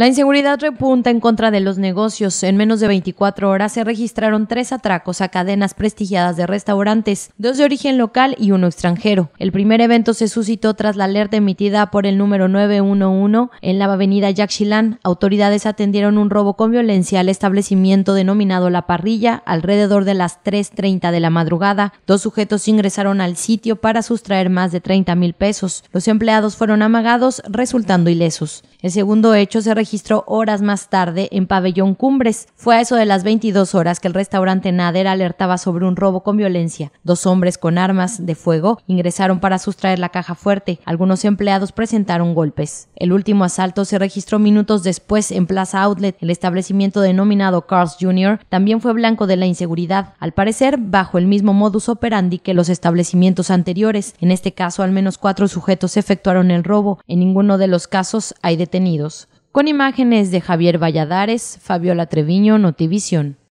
La inseguridad repunta en contra de los negocios. En menos de 24 horas se registraron tres atracos a cadenas prestigiadas de restaurantes, dos de origen local y uno extranjero. El primer evento se suscitó tras la alerta emitida por el número 911 en la avenida Yaxchilán. Autoridades atendieron un robo con violencia al establecimiento denominado La Parrilla alrededor de las 3.30 de la madrugada. Dos sujetos ingresaron al sitio para sustraer más de 30 mil pesos. Los empleados fueron amagados, resultando ilesos. El segundo hecho se registró registró horas más tarde en Pabellón Cumbres. Fue a eso de las 22 horas que el restaurante Nader alertaba sobre un robo con violencia. Dos hombres con armas de fuego ingresaron para sustraer la caja fuerte. Algunos empleados presentaron golpes. El último asalto se registró minutos después en Plaza Outlet. El establecimiento denominado Carl's Jr. también fue blanco de la inseguridad, al parecer bajo el mismo modus operandi que los establecimientos anteriores. En este caso, al menos cuatro sujetos efectuaron el robo. En ninguno de los casos hay detenidos con imágenes de Javier Valladares, Fabiola Treviño, Notivisión.